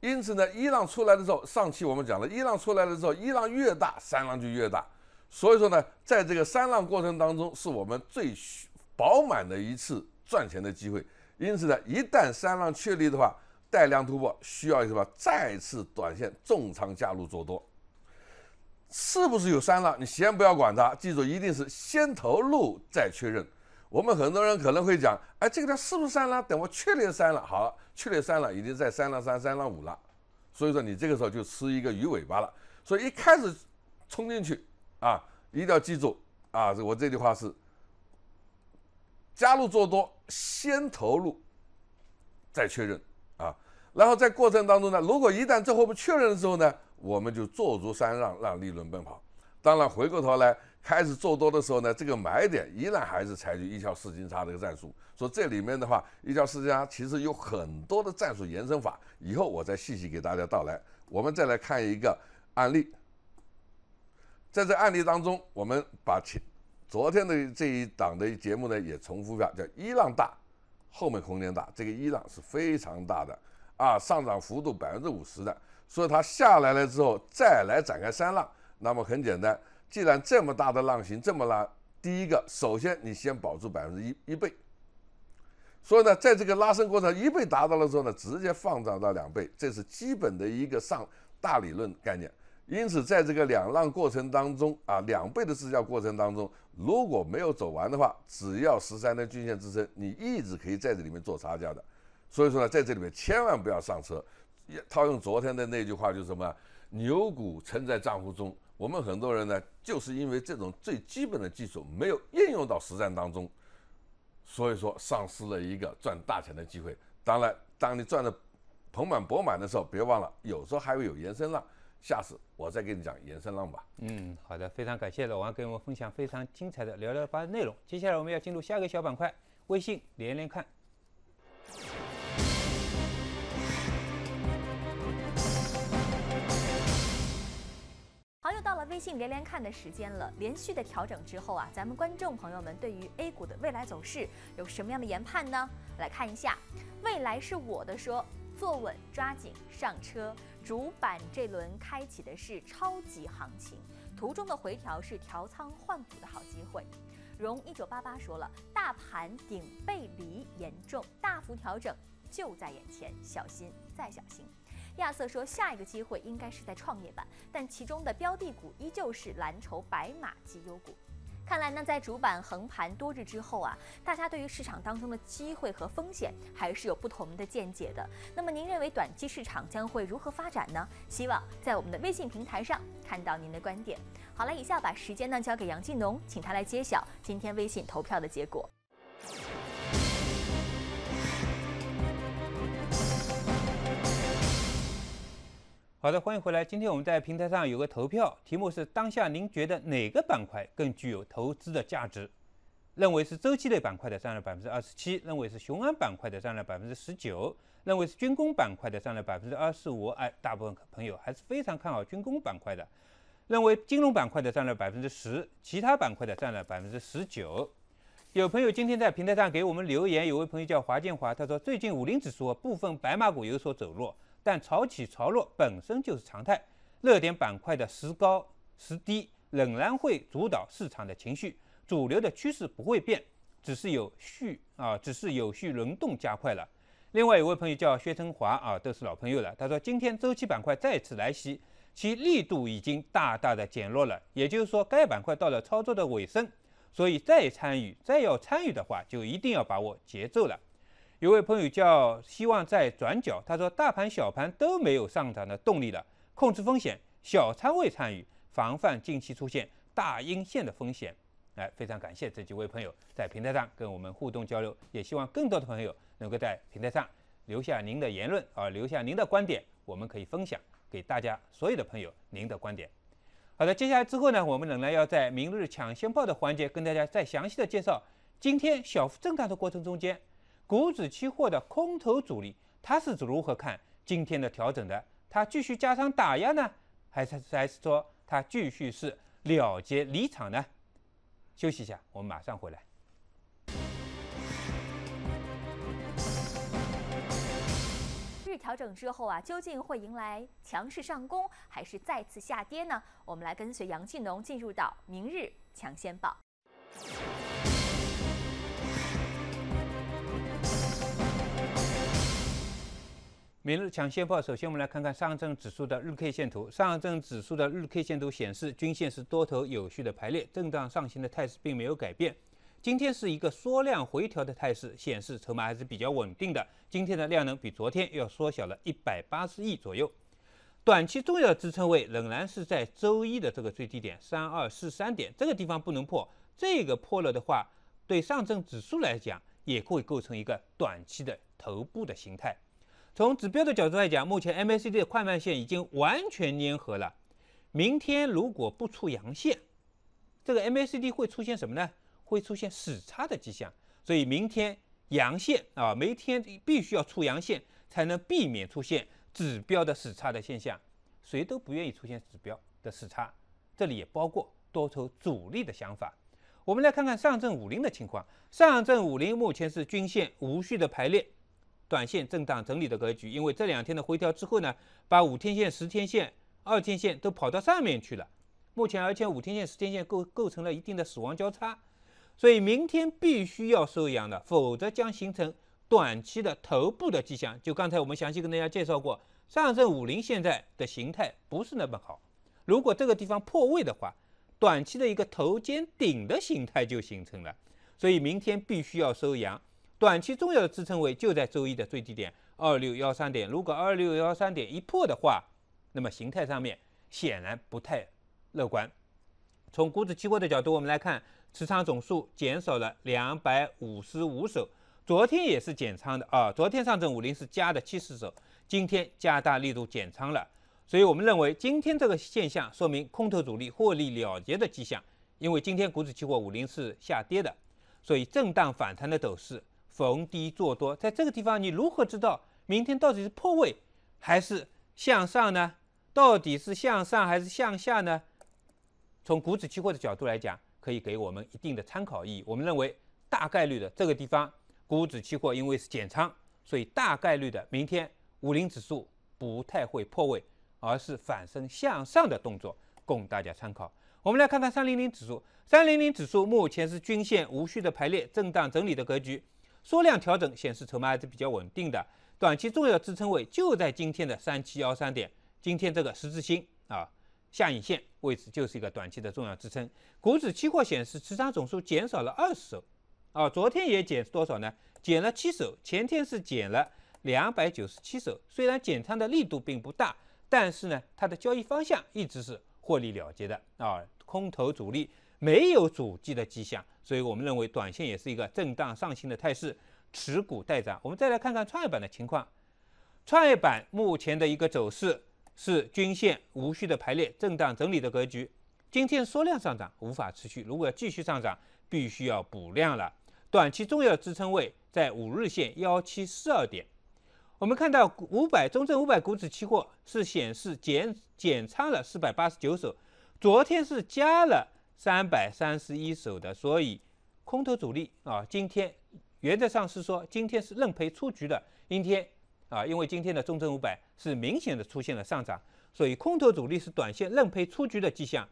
因此呢，一浪出来的时候，上期我们讲了，一浪出来的时候，一浪越大，三浪就越大。所以说呢，在这个三浪过程当中，是我们最饱满的一次赚钱的机会。因此呢，一旦三浪确立的话，带量突破需要什么？再次短线重仓加入做多，是不是有三浪？你先不要管它，记住一定是先投入再确认。我们很多人可能会讲，哎，这个它是不是三浪？等我确定三浪，好了。去了三了，已经在三了三三了五了，所以说你这个时候就吃一个鱼尾巴了。所以一开始冲进去啊，一定要记住啊，这我这句话是：加入做多，先投入，再确认啊。然后在过程当中呢，如果一旦最后不确认的时候呢，我们就做足三让，让利润奔跑。当然回过头来。开始做多的时候呢，这个买点依然还是采取一条四金叉这个战术。说这里面的话，一条四金叉其实有很多的战术延伸法，以后我再细细给大家道来。我们再来看一个案例，在这案例当中，我们把前昨天的这一档的节目呢也重复一下，叫一浪大，后面空间大。这个一浪是非常大的啊，上涨幅度百分之五十的，所以它下来了之后再来展开三浪，那么很简单。既然这么大的浪形这么拉，第一个首先你先保住百分之一一倍，所以呢，在这个拉升过程一倍达到了之后呢，直接放涨到两倍，这是基本的一个上大理论概念。因此，在这个两浪过程当中啊，两倍的滞涨过程当中，如果没有走完的话，只要十三天均线支撑，你一直可以在这里面做差价的。所以说呢，在这里面千万不要上车，套用昨天的那句话就是什么，牛股存在账户中。我们很多人呢，就是因为这种最基本的技术没有应用到实战当中，所以说丧失了一个赚大钱的机会。当然，当你赚的盆满钵满的时候，别忘了，有时候还会有延伸浪。下次我再给你讲延伸浪吧。嗯，好的，非常感谢老王给我们分享非常精彩的聊聊吧内容。接下来我们要进入下一个小板块，微信连连看。又到了微信连连看的时间了。连续的调整之后啊，咱们观众朋友们对于 A 股的未来走势有什么样的研判呢？来看一下，未来是我的说，坐稳抓紧上车。主板这轮开启的是超级行情，图中的回调是调仓换股的好机会。融一九八八说了，大盘顶背离严重，大幅调整就在眼前，小心再小心。亚瑟说：“下一个机会应该是在创业板，但其中的标的股依旧是蓝筹、白马及优股。看来呢，在主板横盘多日之后啊，大家对于市场当中的机会和风险还是有不同的见解的。那么您认为短期市场将会如何发展呢？希望在我们的微信平台上看到您的观点。好了，以下把时间呢交给杨继农，请他来揭晓今天微信投票的结果。”好的，欢迎回来。今天我们在平台上有个投票，题目是当下您觉得哪个板块更具有投资的价值？认为是周期类板块的占了百分之二十七，认为是雄安板块的占了百分之十九，认为是军工板块的占了百分之二十五。哎，大部分朋友还是非常看好军工板块的。认为金融板块的占了百分之十，其他板块的占了百分之十九。有朋友今天在平台上给我们留言，有位朋友叫华建华，他说最近五零指数部分白马股有所走弱。但潮起潮落本身就是常态，热点板块的时高时低仍然会主导市场的情绪，主流的趋势不会变，只是有序啊，只是有序轮动加快了。另外有位朋友叫薛成华啊，都是老朋友了，他说今天周期板块再次来袭，其力度已经大大的减弱了，也就是说该板块到了操作的尾声，所以再参与，再要参与的话，就一定要把握节奏了。有位朋友叫希望在转角，他说大盘、小盘都没有上涨的动力了，控制风险，小仓位参与，防范近期出现大阴线的风险。哎，非常感谢这几位朋友在平台上跟我们互动交流，也希望更多的朋友能够在平台上留下您的言论啊，留下您的观点，我们可以分享给大家所有的朋友您的观点。好的，接下来之后呢，我们仍然要在明日抢先报的环节跟大家再详细的介绍今天小幅震荡的过程中间。股指期货的空头主力，他是如何看今天的调整的？他继续加仓打压呢，还是还是说他继续是了结离场呢？休息一下，我们马上回来。日调整之后啊，究竟会迎来强势上攻，还是再次下跌呢？我们来跟随杨庆农进入到明日抢先报。每日抢先报，首先我们来看看上证指数的日 K 线图。上证指数的日 K 线图显示，均线是多头有序的排列，震荡上行的态势并没有改变。今天是一个缩量回调的态势，显示筹码还是比较稳定的。今天的量能比昨天要缩小了一百八十亿左右。短期重要的支撑位仍然是在周一的这个最低点三二四三点，这个地方不能破。这个破了的话，对上证指数来讲，也会构成一个短期的头部的形态。从指标的角度来讲，目前 MACD 的快慢线已经完全粘合了。明天如果不出阳线，这个 MACD 会出现什么呢？会出现死叉的迹象。所以明天阳线啊，每天必须要出阳线，才能避免出现指标的死叉的现象。谁都不愿意出现指标的死叉，这里也包括多头主力的想法。我们来看看上证五零的情况。上证五零目前是均线无序的排列。短线震荡整理的格局，因为这两天的回调之后呢，把五天线、十天线、二天线都跑到上面去了。目前而且五天线、十天线构构成了一定的死亡交叉，所以明天必须要收阳的，否则将形成短期的头部的迹象。就刚才我们详细跟大家介绍过，上证五零现在的形态不是那么好。如果这个地方破位的话，短期的一个头肩顶的形态就形成了，所以明天必须要收阳。短期重要的支撑位就在周一的最低点二六幺三点。如果二六幺三点一破的话，那么形态上面显然不太乐观。从股指期货的角度我们来看，持仓总数减少了两百五十五手。昨天也是减仓的啊，昨天上证五零是加的七十手，今天加大力度减仓了。所以我们认为今天这个现象说明空头主力获利了结的迹象。因为今天股指期货五零是下跌的，所以震荡反弹的走势。逢低做多，在这个地方，你如何知道明天到底是破位还是向上呢？到底是向上还是向下呢？从股指期货的角度来讲，可以给我们一定的参考意义。我们认为，大概率的这个地方，股指期货因为是减仓，所以大概率的明天5 0指数不太会破位，而是反身向上的动作，供大家参考。我们来看看300指数，300指数目前是均线无序的排列，震荡整理的格局。缩量调整显示筹码还是比较稳定的，短期重要支撑位就在今天的三七幺三点。今天这个十字星啊，下影线位置就是一个短期的重要支撑。股指期货显示持仓总数减少了二十手，啊，昨天也减多少呢？减了七手，前天是减了两百九十七手。虽然减仓的力度并不大，但是呢，它的交易方向一直是获利了结的啊，空头主力。没有阻击的迹象，所以我们认为短线也是一个震荡上行的态势，持股待涨。我们再来看看创业板的情况，创业板目前的一个走势是均线无序的排列，震荡整理的格局。今天缩量上涨无法持续，如果要继续上涨，必须要补量了。短期重要的支撑位在五日线幺七四二点。我们看到，五百中证五百股指期货是显示减减仓了四百八十九手，昨天是加了。三百三十一手的，所以空头主力啊，今天原则上是说今天是认赔出局的阴天啊，因为今天的中证五百是明显的出现了上涨，所以空头主力是短线认赔出局的迹象，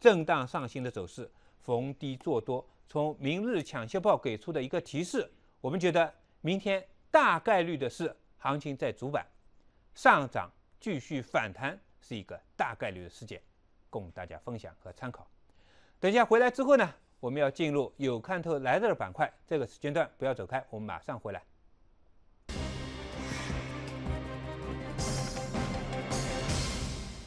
震荡上行的走势逢低做多。从明日抢先报给出的一个提示，我们觉得明天大概率的是行情在主板上涨，继续反弹是一个大概率的事件，供大家分享和参考。等一下，回来之后呢，我们要进入有看头来的板块。这个时间段不要走开，我们马上回来。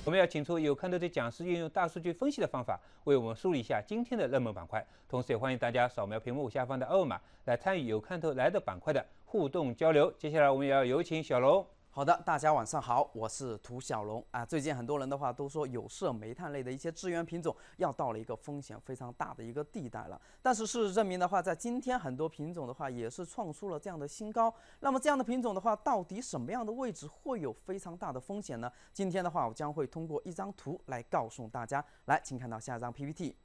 我们要请出有看头的讲师，运用大数据分析的方法，为我们梳理一下今天的热门板块。同时，也欢迎大家扫描屏幕下方的二维码来参与有看头来的板块的互动交流。接下来，我们要有请小龙。好的，大家晚上好，我是涂小龙啊。最近很多人的话都说有色、煤炭类的一些资源品种要到了一个风险非常大的一个地带了。但是事实证明的话，在今天很多品种的话也是创出了这样的新高。那么这样的品种的话，到底什么样的位置会有非常大的风险呢？今天的话，我将会通过一张图来告诉大家。来，请看到下一张 PPT。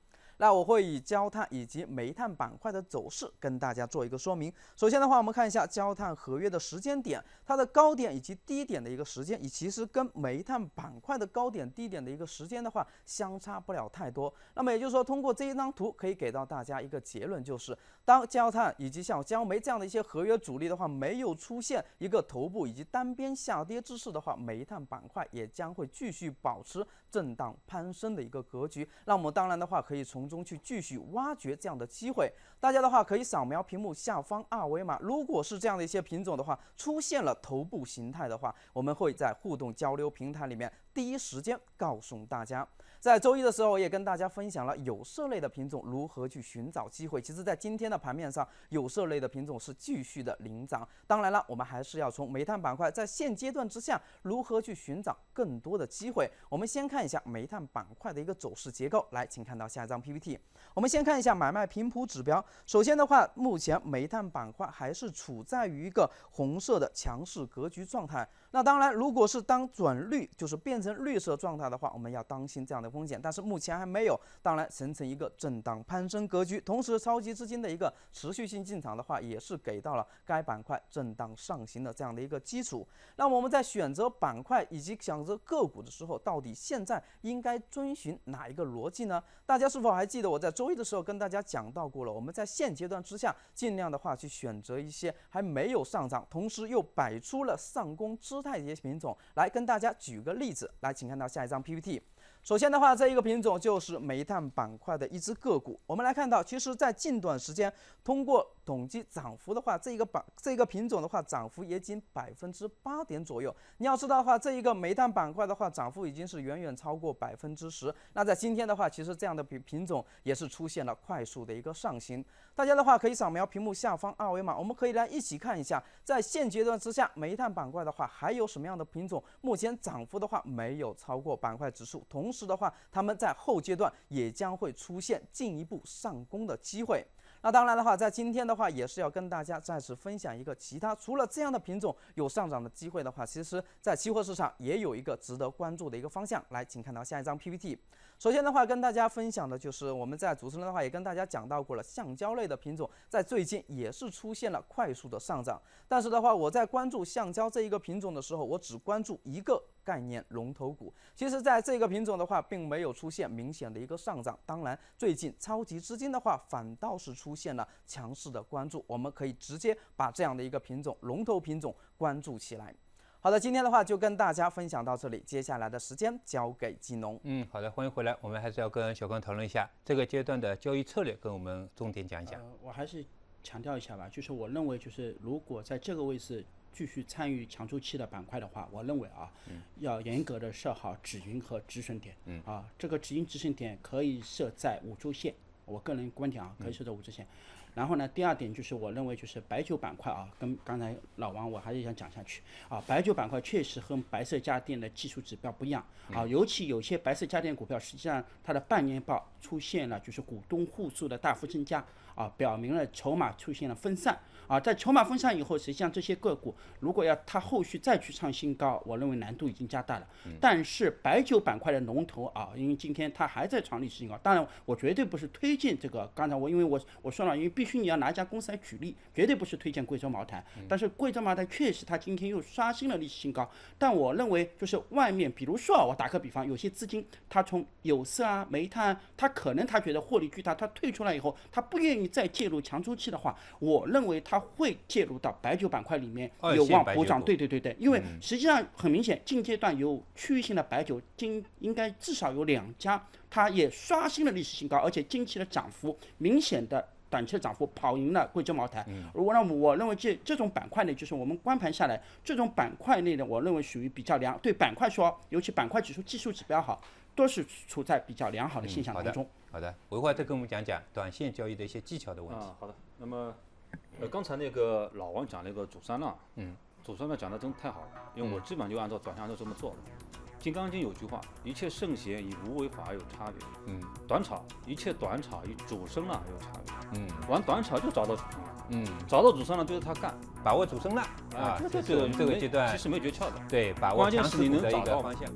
那我会以焦炭以及煤炭板块的走势跟大家做一个说明。首先的话，我们看一下焦炭合约的时间点，它的高点以及低点的一个时间，也其实跟煤炭板块的高点低点的一个时间的话，相差不了太多。那么也就是说，通过这一张图可以给到大家一个结论，就是当焦炭以及像焦煤这样的一些合约主力的话，没有出现一个头部以及单边下跌之势的话，煤炭板块也将会继续保持震荡攀升的一个格局。那我们当然的话，可以从中去继续挖掘这样的机会，大家的话可以扫描屏幕下方二维码。如果是这样的一些品种的话，出现了头部形态的话，我们会在互动交流平台里面第一时间告诉大家。在周一的时候，我也跟大家分享了有色类的品种如何去寻找机会。其实，在今天的盘面上，有色类的品种是继续的领涨。当然了，我们还是要从煤炭板块在现阶段之下如何去寻找更多的机会。我们先看一下煤炭板块的一个走势结构，来，请看到下一张 PPT。我们先看一下买卖频谱指标。首先的话，目前煤炭板块还是处在于一个红色的强势格局状态。那当然，如果是当转绿，就是变成绿色状态的话，我们要当心这样的风险。但是目前还没有，当然形成一个震荡攀升格局。同时，超级资金的一个持续性进场的话，也是给到了该板块震荡上行的这样的一个基础。那我们在选择板块以及选择个股的时候，到底现在应该遵循哪一个逻辑呢？大家是否还记得我在周一的时候跟大家讲到过了？我们在现阶段之下，尽量的话去选择一些还没有上涨，同时又摆出了上攻之。蔬菜这些品种来跟大家举个例子，来，请看到下一张 PPT。首先的话，这一个品种就是煤炭板块的一只个股。我们来看到，其实在近段时间，通过统计涨幅的话，这一个板这一个品种的话，涨幅也仅百分之八点左右。你要知道的话，这一个煤炭板块的话，涨幅已经是远远超过百分之十。那在今天的话，其实这样的品品种也是出现了快速的一个上行。大家的话可以扫描屏幕下方二维码，我们可以来一起看一下，在现阶段之下，煤炭板块的话还有什么样的品种，目前涨幅的话没有超过板块指数，同时的话，他们在后阶段也将会出现进一步上攻的机会。那当然的话，在今天的话，也是要跟大家再次分享一个其他除了这样的品种有上涨的机会的话，其实，在期货市场也有一个值得关注的一个方向。来，请看到下一张 PPT。首先的话，跟大家分享的就是我们在主持人的话也跟大家讲到过了，橡胶类的品种在最近也是出现了快速的上涨。但是的话，我在关注橡胶这一个品种的时候，我只关注一个概念龙头股。其实，在这个品种的话，并没有出现明显的一个上涨。当然，最近超级资金的话，反倒是出现了强势的关注，我们可以直接把这样的一个品种龙头品种关注起来。好的，今天的话就跟大家分享到这里，接下来的时间交给季农。嗯，好的，欢迎回来，我们还是要跟小刚讨论一下这个阶段的交易策略，跟我们重点讲一讲。我还是强调一下吧，就是我认为，就是如果在这个位置继续参与强周期的板块的话，我认为啊，要严格的设好止盈和止损点。嗯。啊，这个止盈止损点可以设在五周线。我个人观点啊，可以设在五周线。然后呢，第二点就是我认为就是白酒板块啊，跟刚才老王，我还是想讲下去啊，白酒板块确实和白色家电的技术指标不一样啊，尤其有些白色家电股票，实际上它的半年报出现了就是股东户数的大幅增加。啊，表明了筹码出现了分散啊，在筹码分散以后，实际上这些个股如果要它后续再去创新高，我认为难度已经加大了。但是白酒板块的龙头啊，因为今天它还在创历史新高。当然，我绝对不是推荐这个。刚才我因为我我说了，因为必须你要拿一家公司来举例，绝对不是推荐贵州茅台。但是贵州茅台确实它今天又刷新了历史新高。但我认为就是外面，比如说啊，我打个比方，有些资金它从有色啊、煤炭，它可能它觉得获利巨大，它退出来以后，它不愿意。再介入强周期的话，我认为它会介入到白酒板块里面，有望补涨。对对对对，因为实际上很明显，近阶段有区域性的白酒，今应该至少有两家，它也刷新了历史新高，而且近期的涨幅明显的短期的涨幅跑赢了贵州茅台。如果让我认为这这种板块内，就是我们观盘下来，这种板块内的我认为属于比较良对板块说，尤其板块指数技术指标好。都是处在比较良好的现象当中。好的，好的，我一会儿再跟我们讲讲短线交易的一些技巧的问题。好的。那么，呃，刚才那个老王讲那个主三浪，嗯，主三浪讲的真太好了，因为我基本上就按照转向就这么做了。《金刚经》有句话：“一切圣贤与无为法有差别。”嗯，短炒一切短炒与主升浪有差别。嗯，玩短炒就找到主升浪。嗯，找到主升浪就是他干，把握主升浪啊。这个这个阶段其实没有诀窍的。对，把握是你能找到方向。